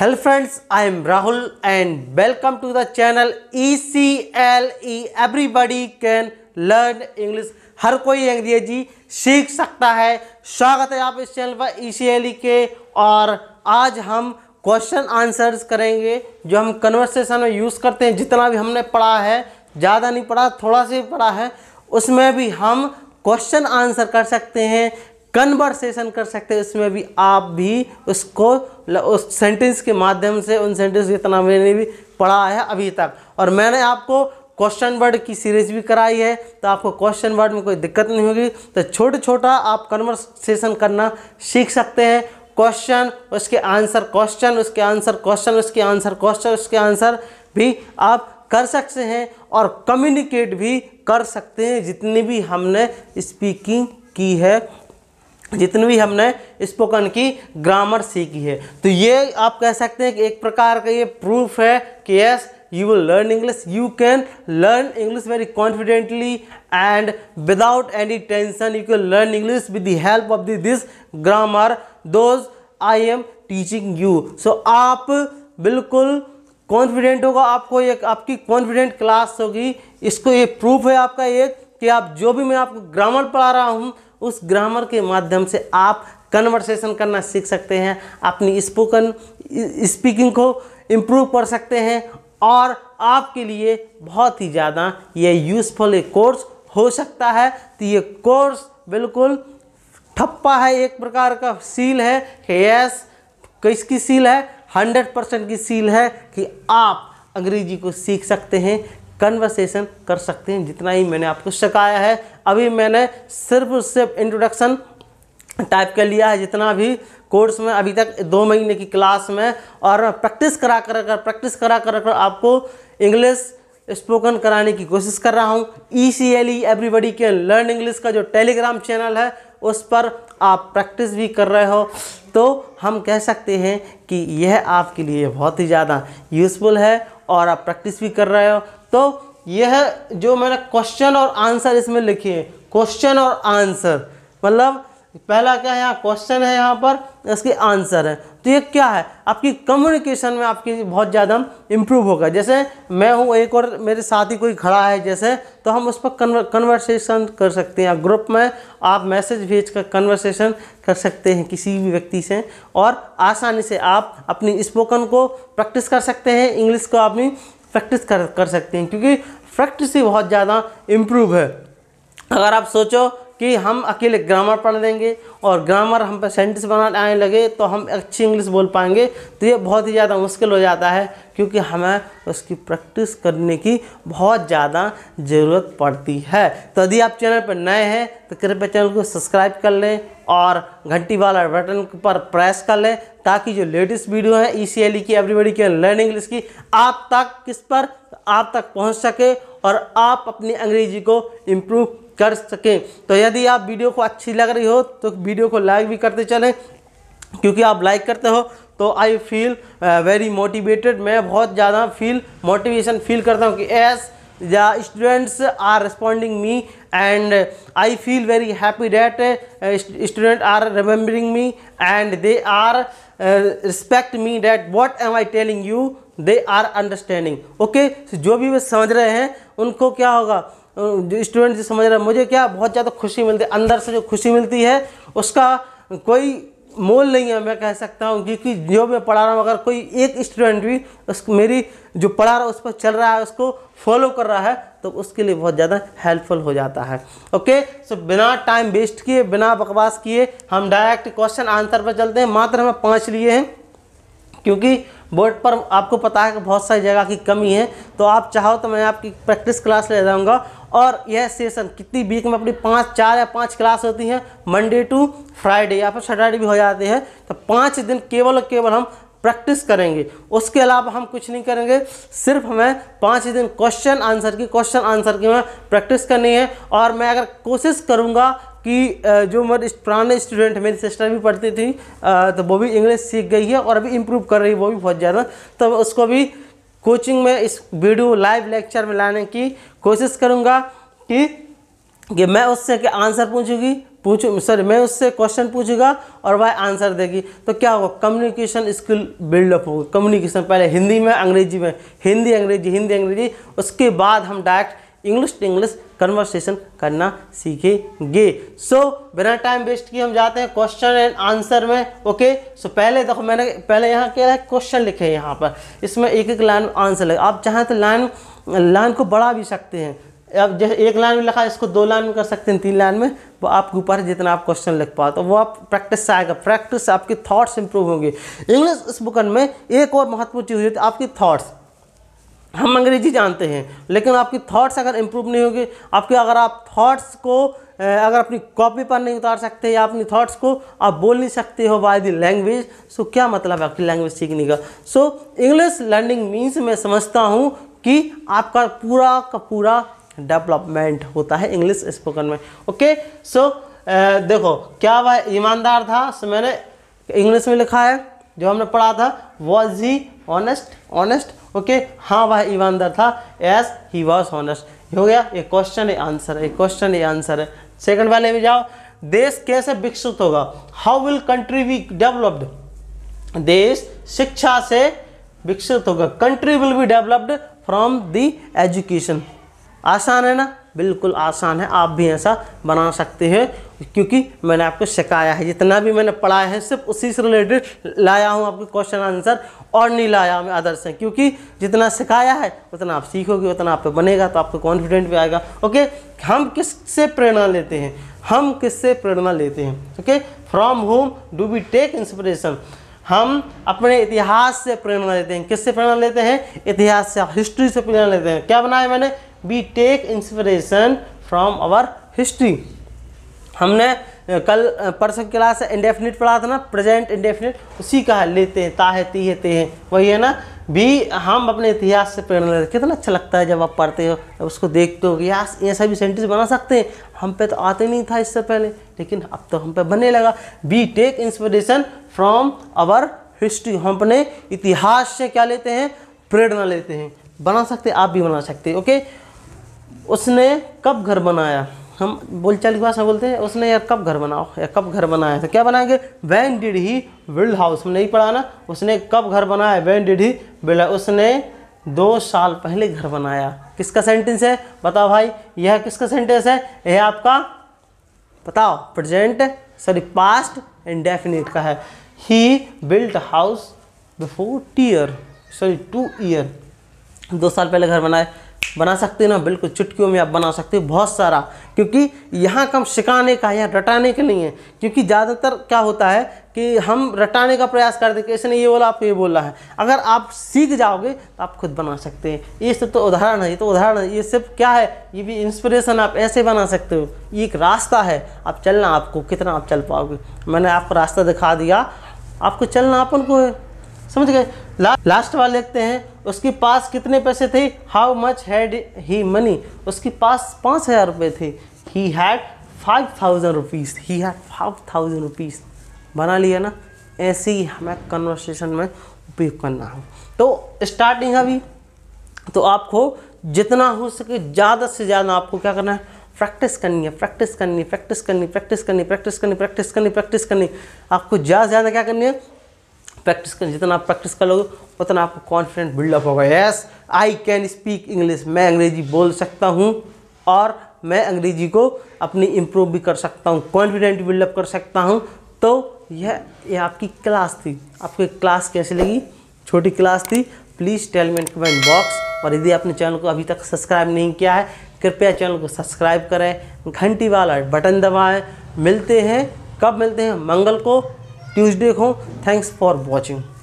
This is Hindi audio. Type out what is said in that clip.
Hello friends I am Rahul and welcome to the channel E C L E everybody can learn English हर कोई अंग्रेजी सीख सकता है स्वागत है आप इस चैनल पर ई सी एल ई के और आज हम क्वेश्चन आंसर्स करेंगे जो हम कन्वर्सेशन में यूज़ करते हैं जितना भी हमने पढ़ा है ज़्यादा नहीं पढ़ा थोड़ा सा पढ़ा है उसमें भी हम क्वेश्चन आंसर कर सकते हैं कन्वर्सेशन कर सकते हैं उसमें भी आप भी उसको उस सेंटेंस के माध्यम से उन सेंटेंस जितना मैंने भी पढ़ा है अभी तक और मैंने आपको क्वेश्चन वर्ड की सीरीज भी कराई है तो आपको क्वेश्चन वर्ड में कोई दिक्कत नहीं होगी तो छोटा छोटा आप कन्वर्सेशन करना सीख सकते हैं क्वेश्चन उसके आंसर क्वेश्चन उसके आंसर क्वेश्चन उसके आंसर क्वेश्चन उसके आंसर भी आप कर सकते हैं और कम्युनिकेट भी कर सकते हैं जितनी भी हमने स्पीकिंग की है जितनी भी हमने स्पोकन की ग्रामर सीखी है तो ये आप कह सकते हैं कि एक प्रकार का ये प्रूफ है कि yes you will learn English you can learn English very confidently and without any tension you can learn English with the help of this grammar those I am teaching you so आप बिल्कुल कॉन्फिडेंट होगा आपको एक आपकी कॉन्फिडेंट क्लास होगी इसको ये प्रूफ है आपका एक कि आप जो भी मैं आपको ग्रामर पढ़ा रहा हूँ उस ग्रामर के माध्यम से आप कन्वर्सेशन करना सीख सकते हैं अपनी स्पोकन स्पीकिंग को इम्प्रूव कर सकते हैं और आपके लिए बहुत ही ज़्यादा ये यूज़फुल एक कोर्स हो सकता है तो ये कोर्स बिल्कुल ठप्पा है एक प्रकार का सील है कि यस किसकी सील है हंड्रेड परसेंट की सील है कि आप अंग्रेजी को सीख सकते हैं कन्वर्सेशन कर सकते हैं जितना ही मैंने आपको सिखाया है अभी मैंने सिर्फ सिर्फ इंट्रोडक्शन टाइप का लिया है जितना भी कोर्स में अभी तक दो महीने की क्लास में और प्रैक्टिस करा कर कर प्रैक्टिस करा कर कर आपको इंग्लिश स्पोकन कराने की कोशिश कर रहा हूँ E C L E everybody can learn English का जो टेलीग्राम चैनल है उस पर आप प्रैक्टिस भी कर रहे हो तो हम कह सकते हैं कि यह आपके लिए बहुत ही ज़्यादा यूज़फुल है और आप प्रैक्टिस भी कर रहे हो तो यह जो मैंने क्वेश्चन और आंसर इसमें लिखे हैं क्वेश्चन और आंसर मतलब पहला क्या है यहाँ क्वेश्चन है यहाँ पर इसके आंसर है तो ये क्या है आपकी कम्युनिकेशन में आपकी बहुत ज़्यादा इम्प्रूव होगा जैसे मैं हूँ एक और मेरे साथ ही कोई खड़ा है जैसे तो हम उस पर कन्वर्सेशन कर सकते हैं ग्रुप में आप मैसेज भेज कर कन्वर्सेशन कर सकते हैं किसी भी व्यक्ति से और आसानी से आप अपनी स्पोकन को प्रैक्टिस कर सकते हैं इंग्लिश को अपनी प्रैक्टिस कर कर सकते हैं क्योंकि प्रैक्टिस ही बहुत ज़्यादा इम्प्रूव है अगर आप सोचो कि हम अकेले ग्रामर पढ़ लेंगे और ग्रामर हम पर सेंटेंस बनाने आने लगे तो हम अच्छी इंग्लिश बोल पाएंगे तो ये बहुत ही ज़्यादा मुश्किल हो जाता है क्योंकि हमें उसकी प्रैक्टिस करने की बहुत ज़्यादा ज़रूरत पड़ती है तो यदि आप चैनल पर नए हैं तो कृपया चैनल को सब्सक्राइब कर लें और घंटी वाला बटन पर प्रेस कर लें ताकि जो लेटेस्ट वीडियो है ई की एवरीबडी की लर्न इंग्लिश की आप तक किस पर आप तक पहुँच सके और आप अपनी अंग्रेजी को इम्प्रूव कर सकें तो यदि आप वीडियो को अच्छी लग रही हो तो वीडियो को लाइक भी करते चलें क्योंकि आप लाइक करते हो तो आई फील वेरी मोटिवेटेड मैं बहुत ज़्यादा फील मोटिवेशन फील करता हूँ कि एस या students are responding me and I feel very happy that student are remembering me and they are respect me that what am I telling you they are understanding okay जो भी वे समझ रहे हैं उनको क्या होगा स्टूडेंट जी समझ रहे हैं मुझे क्या बहुत ज़्यादा खुशी मिलती है अंदर से जो खुशी मिलती है उसका कोई मोल नहीं है मैं कह सकता हूँ क्योंकि जो मैं पढ़ा रहा हूँ अगर कोई एक स्टूडेंट भी उस मेरी जो पढ़ा रहा है उस पर चल रहा है उसको फॉलो कर रहा है तो उसके लिए बहुत ज़्यादा हेल्पफुल हो जाता है ओके सो बिना टाइम वेस्ट किए बिना बकवास किए हम डायरेक्ट क्वेश्चन आंसर पर चलते हैं मात्र हमें पाँच लिए हैं क्योंकि बोर्ड पर आपको पता है कि बहुत सारी जगह की कमी है तो आप चाहो तो मैं आपकी प्रैक्टिस क्लास ले जाऊँगा और यह सेशन कितनी वीक में अपनी पाँच चार या पाँच क्लास होती हैं मंडे टू फ्राइडे या फिर सैटरडे भी हो जाते हैं तो पाँच दिन केवल और केवल हम प्रैक्टिस करेंगे उसके अलावा हम कुछ नहीं करेंगे सिर्फ हमें पाँच दिन क्वेश्चन आंसर की क्वेश्चन आंसर की हमें प्रैक्टिस करनी है और मैं अगर कोशिश करूँगा कि जो मेरे पुराने स्टूडेंट मेरी सिस्टर भी पढ़ती थी तो वो भी इंग्लिश सीख गई है और अभी इम्प्रूव कर रही है वो भी बहुत ज़्यादा तो उसको भी कोचिंग में इस वीडियो लाइव लेक्चर में लाने की कोशिश करूँगा कि, कि मैं उससे क्या आंसर पूछूंगी पूछू सॉरी मैं उससे क्वेश्चन पूछूंगा और वह आंसर देगी तो क्या होगा कम्युनिकेशन स्किल बिल्डअप होगी कम्युनिकेशन पहले हिंदी में अंग्रेजी में हिंदी अंग्रेजी हिंदी अंग्रेजी उसके बाद हम direct English to English conversation करना सीखेंगे सो so, बिना टाइम वेस्ट किए हम जाते हैं क्वेश्चन एंड आंसर में ओके okay? सो so, पहले देखो मैंने पहले यहाँ क्या है क्वेश्चन लिखे हैं यहाँ पर इसमें एक एक लाइन आंसर लगे आप चाहें तो लाइन लाइन को बढ़ा भी सकते हैं अब जैसे एक लाइन में लिखा इसको दो लाइन में कर सकते हैं तीन लाइन में वो आपके ऊपर है जितना आप क्वेश्चन लिख पाओ तो वो आप प्रैक्टिस से आएगा प्रैक्टिस से आपके थॉट्स इंप्रूव होंगे इंग्लिश स्पोकन में एक और महत्वपूर्ण चीज़ होती है आपकी थॉट्स हम अंग्रेजी जानते हैं लेकिन आपकी थॉट्स अगर इम्प्रूव नहीं होगी आपके अगर आप थॉट्स को अगर अपनी कॉपी पर नहीं उतार सकते या अपनी थॉट्स को आप बोल नहीं सकते हो बाय द लैंग्वेज सो क्या मतलब है आपकी लैंग्वेज सीखने का सो इंग्लिश लर्निंग मीन्स मैं समझता हूँ कि आपका पूरा का पूरा डेवलपमेंट होता है इंग्लिश स्पोकन में ओके सो देखो क्या वह ईमानदार था सो मैंने इंग्लिश में लिखा है जो हमने पढ़ा था was he honest honest okay हाँ वह ईमानदार था एस ही वॉज ऑनेस्ट हो गया एक क्वेश्चन है आंसर है एक क्वेश्चन है आंसर है सेकंड वाले में जाओ देश कैसे विकसित होगा how will country be developed देश शिक्षा से विकसित होगा country will be developed from the education आसान है ना बिल्कुल आसान है आप भी ऐसा बना सकते हैं क्योंकि मैंने आपको सिखाया है जितना भी मैंने पढ़ाया है सिर्फ उसी से रिलेटेड लाया हूँ आपके क्वेश्चन आंसर और नहीं लाया हमें अदर से क्योंकि जितना सिखाया है उतना आप सीखोगे उतना आप पे बनेगा तो आपको कॉन्फिडेंट भी आएगा ओके हम किस से प्रेरणा लेते हैं हम किससे प्रेरणा लेते हैं okay from whom do we take inspiration हम अपने इतिहास से प्रेरणा लेते हैं किससे प्रेरणा लेते हैं इतिहास से हिस्ट्री से प्रेरणा लेते हैं क्या बनाया मैंने we take inspiration from our history हमने कल परसों क्लास इंडेफिनिट पढ़ा था ना प्रेजेंट इंडेफिनिट उसी का लेते हैं ताहे है ते हैं वही है ना भी हम अपने इतिहास से प्रेरणा लेते कितना अच्छा लगता है जब आप पढ़ते हो जब उसको देखते हो कि यार ऐसा भी सेंटेंस बना सकते हैं हम पे तो आते नहीं था इससे पहले लेकिन अब तो हम पे बनने लगा we take inspiration from our history हम अपने इतिहास से क्या लेते हैं प्रेरणा लेते हैं बना सकते आप भी बना सकते ओके उसने कब घर बनाया हम बोलचाल की भाषा बोलते हैं उसने यार कब घर बनाओ या कब घर बनाया तो क्या बनाएंगे when did he build house हमने नहीं पढ़ा ना उसने कब घर बनाया वैन डिड ही बिल्ड उसने दो साल पहले घर बनाया किसका सेंटेंस है बताओ भाई यह किसका सेंटेंस है यह आपका बताओ प्रेजेंट सॉरी पास्ट इंडेफिनेट का है he built house before two year sorry two year दो साल पहले घर बनाए बना सकते हो ना बिल्कुल चुटकियों में आप बना सकते हो बहुत सारा क्योंकि यहाँ का हम सिखाने का या रटाने के लिए क्योंकि ज़्यादातर क्या होता है कि हम रटाने का प्रयास करते कि इसने ये बोला आपको ये बोला है अगर आप सीख जाओगे तो आप खुद बना सकते हैं ये सब तो उदाहरण है ये तो उदाहरण है ये सिर्फ क्या है ये भी इंस्पिरेशन आप ऐसे बना सकते हो ये एक रास्ता है आप चलना आपको कितना आप चल पाओगे मैंने आपको रास्ता दिखा दिया आपको चलना अपन को समझ गए ला, लास्ट वाले देखते हैं उसके पास कितने पैसे थे how much had he money उसके पास पाँच हज़ार रुपये थे he had five thousand rupees he had five thousand rupees बना लिया ना ऐसे ही हमें कन्वर्सेशन में उपयोग करना है तो स्टार्टिंग अभी तो आपको जितना हो सके ज़्यादा से ज़्यादा आपको क्या करना है प्रैक्टिस करनी है प्रैक्टिस करनी प्रैक्टिस करनी प्रैक्टिस करनी प्रैक्टिस करनी प्रैक्टिस करनी प्रैक्टिस करनी आपको ज़्यादा से ज़्यादा क्या करनी है प्रैक्टिस कर जितना आप प्रैक्टिस कर लोगे उतना आपको कॉन्फिडेंट बिल्डअप होगा yes I can speak English मैं अंग्रेजी बोल सकता हूँ और मैं अंग्रेजी को अपनी इम्प्रूव भी कर सकता हूँ कॉन्फिडेंट बिल्डअप कर सकता हूँ तो यह यह आपकी क्लास थी आपकी क्लास कैसी लगी छोटी क्लास थी please tell me comment box और यदि आपने चैनल को अभी तक सब्सक्राइब नहीं किया है कृपया चैनल को सब्सक्राइब करें घंटी वाला बटन दबाएं मिलते हैं कब मिलते हैं मंगल को ट्यूजडे को थैंक्स फॉर वॉचिंग